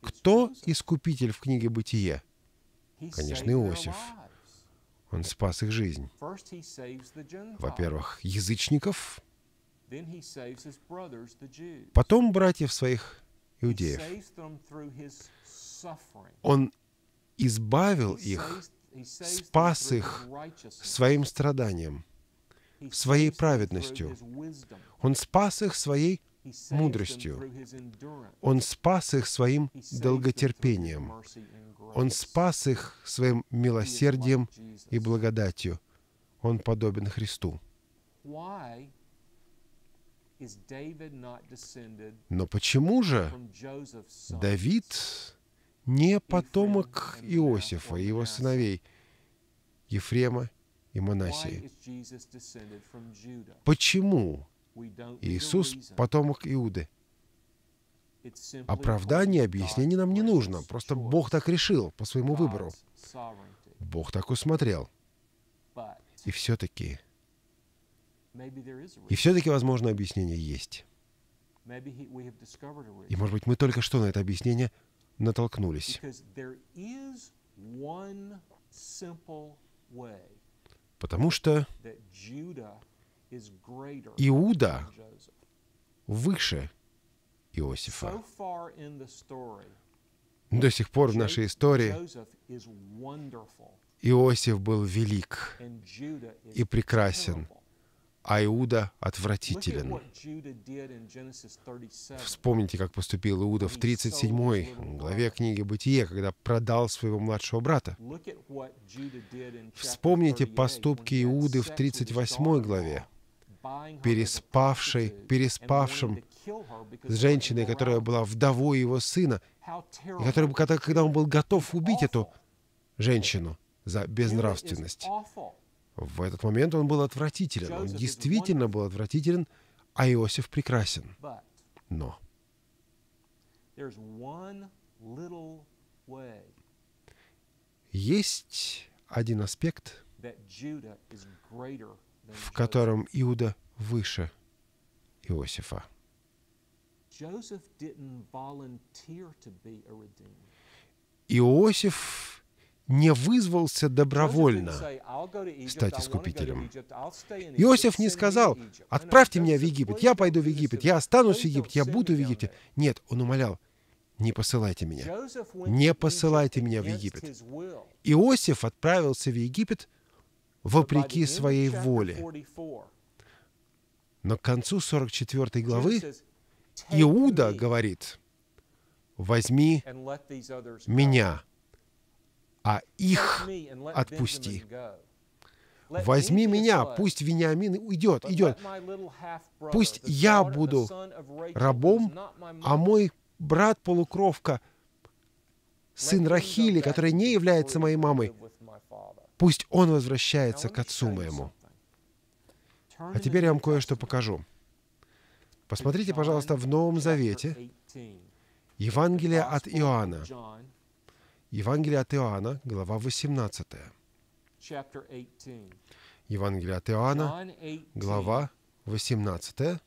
Кто искупитель в книге «Бытие»? Конечно, Иосиф. Он спас их жизнь. Во-первых, язычников, потом братьев своих иудеев. Он избавил их, спас их своим страданием, своей праведностью. Он спас их своей мудростью. Он спас их своим долготерпением. Он спас их своим милосердием и благодатью. Он подобен Христу. Но почему же Давид не потомок Иосифа и его сыновей Ефрема и Манасии? Почему Иисус — потомок Иуды. Оправдание, объяснение нам не нужно. Просто Бог так решил по своему выбору. Бог так усмотрел. И все-таки... И все-таки, возможно, объяснение есть. И, может быть, мы только что на это объяснение натолкнулись. Потому что Иуда выше Иосифа. До сих пор в нашей истории Иосиф был велик и прекрасен, а Иуда отвратителен. Вспомните, как поступил Иуда в 37 главе книги «Бытие», когда продал своего младшего брата. Вспомните поступки Иуды в 38 главе, переспавшей, переспавшим с женщиной, которая была вдовой его сына, и который, когда, когда он был готов убить эту женщину за безнравственность. В этот момент он был отвратителен. Он действительно был отвратителен, а Иосиф прекрасен. Но есть один аспект, в котором Иуда выше Иосифа. Иосиф не вызвался добровольно стать искупителем. Иосиф не сказал, отправьте меня в Египет, я пойду в Египет, я останусь в Египте, я буду в Египте. Нет, он умолял, не посылайте меня, не посылайте меня в Египет. Иосиф отправился в Египет – вопреки своей воле. Но к концу 44 главы Иуда говорит, «Возьми меня, а их отпусти». Возьми меня, пусть Вениамин уйдет, идет. Пусть я буду рабом, а мой брат-полукровка, сын Рахили, который не является моей мамой, Пусть он возвращается к отцу моему. А теперь я вам кое-что покажу. Посмотрите, пожалуйста, в Новом Завете Евангелие от Иоанна. Евангелие от Иоанна, глава 18. Евангелие от Иоанна, глава 18.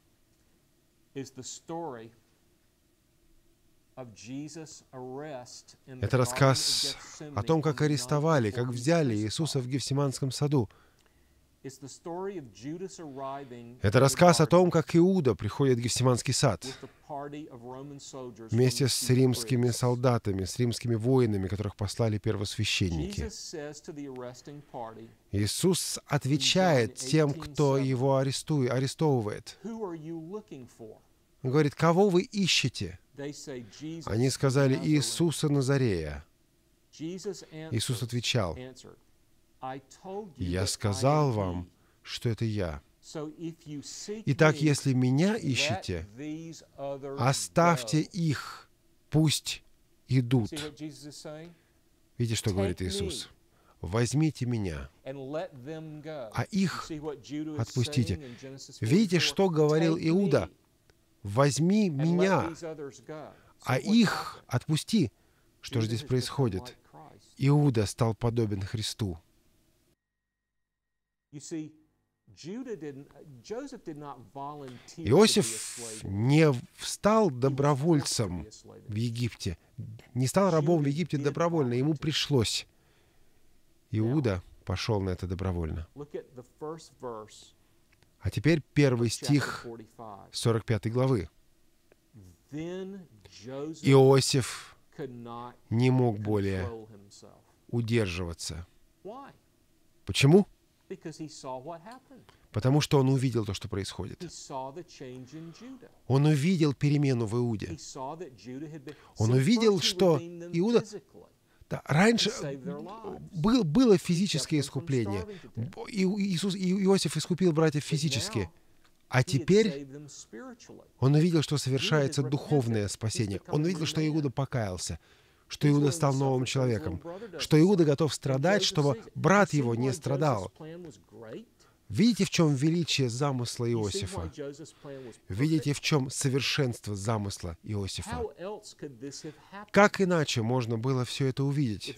Это рассказ о том, как арестовали, как взяли Иисуса в Гефсиманском саду. Это рассказ о том, как Иуда приходит в Гефсиманский сад вместе с римскими солдатами, с римскими воинами, которых послали первосвященники. Иисус отвечает тем, кто его арестует, арестовывает. Он говорит, «Кого вы ищете?» Они сказали, Иисуса Назарея. Иисус отвечал, «Я сказал вам, что это я. Итак, если меня ищете, оставьте их, пусть идут». Видите, что говорит Иисус? возьмите меня, а их отпустите. Видите, что говорил Иуда? возьми меня, а их отпусти. Что же здесь происходит? Иуда стал подобен Христу. Иосиф не стал добровольцем в Египте, не стал рабом в Египте добровольно, ему пришлось. Иуда пошел на это добровольно. А теперь первый стих 45 главы. Иосиф не мог более удерживаться. Почему? Потому что он увидел то, что происходит. Он увидел перемену в Иуде. Он увидел, что Иуда раньше был, было физическое искупление. И, Иисус, и Иосиф искупил братьев физически. А теперь он увидел, что совершается духовное спасение. Он увидел, что Иуда покаялся, что Иуда стал новым человеком, что Иуда готов страдать, чтобы брат его не страдал. Видите, в чем величие замысла Иосифа? Видите, в чем совершенство замысла Иосифа? Как иначе можно было все это увидеть,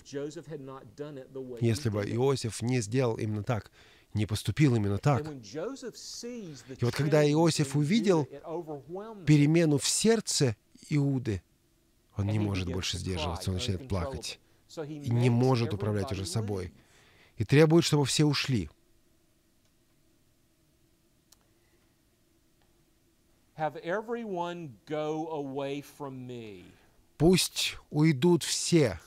если бы Иосиф не сделал именно так, не поступил именно так? И вот когда Иосиф увидел перемену в сердце Иуды, он не может больше сдерживаться, он начинает плакать и не может управлять уже собой. И требует, чтобы все ушли — Пусть уйдут все.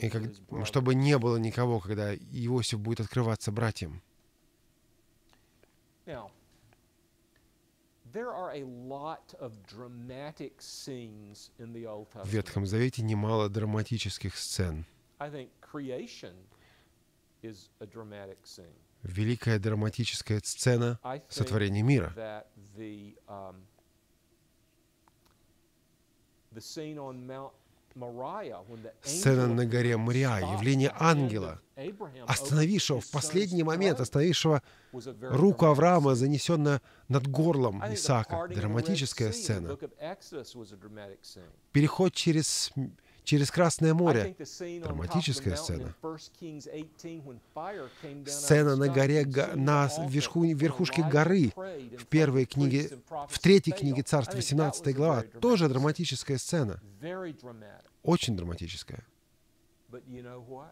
и как, чтобы не было никого, когда Иосиф будет открываться братьям. в Ветхом Завете немало драматических сцен великая драматическая сцена сотворения мира. Um, сцена на горе Мрия, явление ангела, остановившего в последний момент, остановившего руку Авраама, занесенную над горлом Исаака. Драматическая сцена. Переход через через Красное море. Драматическая сцена. Сцена на горе, на верхушке горы в первой книге, в третьей книге Царств, 18 глава, тоже драматическая сцена. Очень драматическая. Но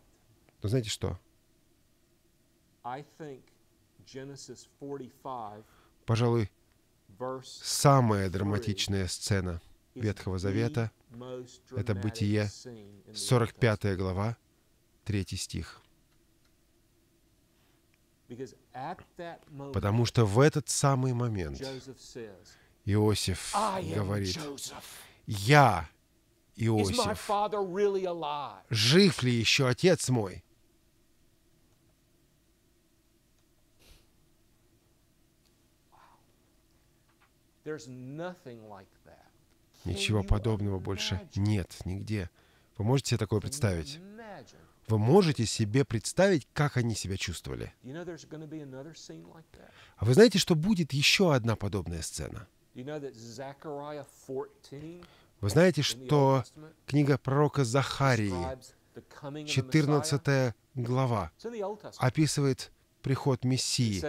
знаете что? Пожалуй, самая драматичная сцена — Ветхого Завета. Это Бытие, 45 глава, 3 стих. Потому что в этот самый момент Иосиф говорит, «Я, Иосиф, жив ли еще отец мой?» like Ничего подобного больше нет нигде. Вы можете себе такое представить? Вы можете себе представить, как они себя чувствовали? А вы знаете, что будет еще одна подобная сцена? Вы знаете, что книга пророка Захарии, 14 глава, описывает приход Мессии,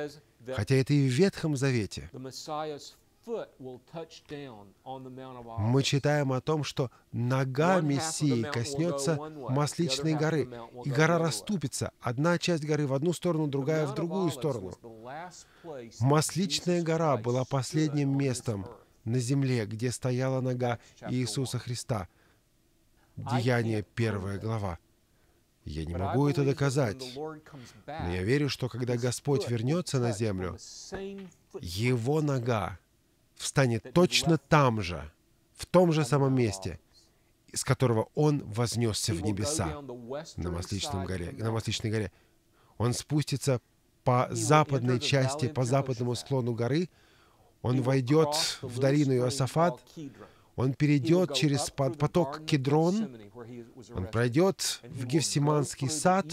хотя это и в Ветхом Завете. Мы читаем о том, что нога Мессии коснется Масличной горы, и гора расступится. Одна часть горы в одну сторону, другая в другую сторону. Масличная гора была последним местом на земле, где стояла нога Иисуса Христа. Деяние первая глава. Я не могу это доказать, но я верю, что когда Господь вернется на землю, Его нога встанет точно там же, в том же самом месте, с которого он вознесся в небеса на Масличном горе, на Масличной горе. Он спустится по западной части, по западному склону горы, он войдет в долину Иосафат, он перейдет через поток Кедрон, он пройдет в Гефсиманский сад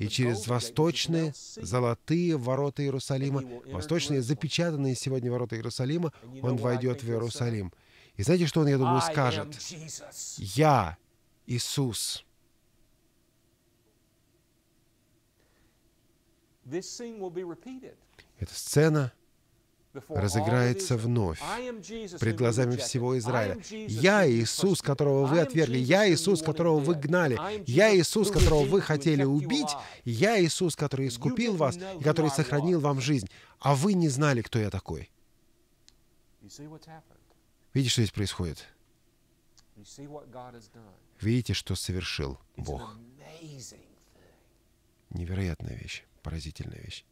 и через восточные золотые ворота Иерусалима, восточные запечатанные сегодня ворота Иерусалима, он войдет в Иерусалим. И знаете, что он, я думаю, скажет? «Я Иисус». Эта сцена разыграется вновь пред глазами всего Израиля. Я Иисус, которого вы отвергли, я Иисус, которого вы гнали, я Иисус, которого вы хотели убить, я Иисус, который искупил вас и который сохранил вам жизнь, а вы не знали, кто я такой. Видите, что здесь происходит? Видите, что совершил Бог. Невероятная вещь, поразительная вещь.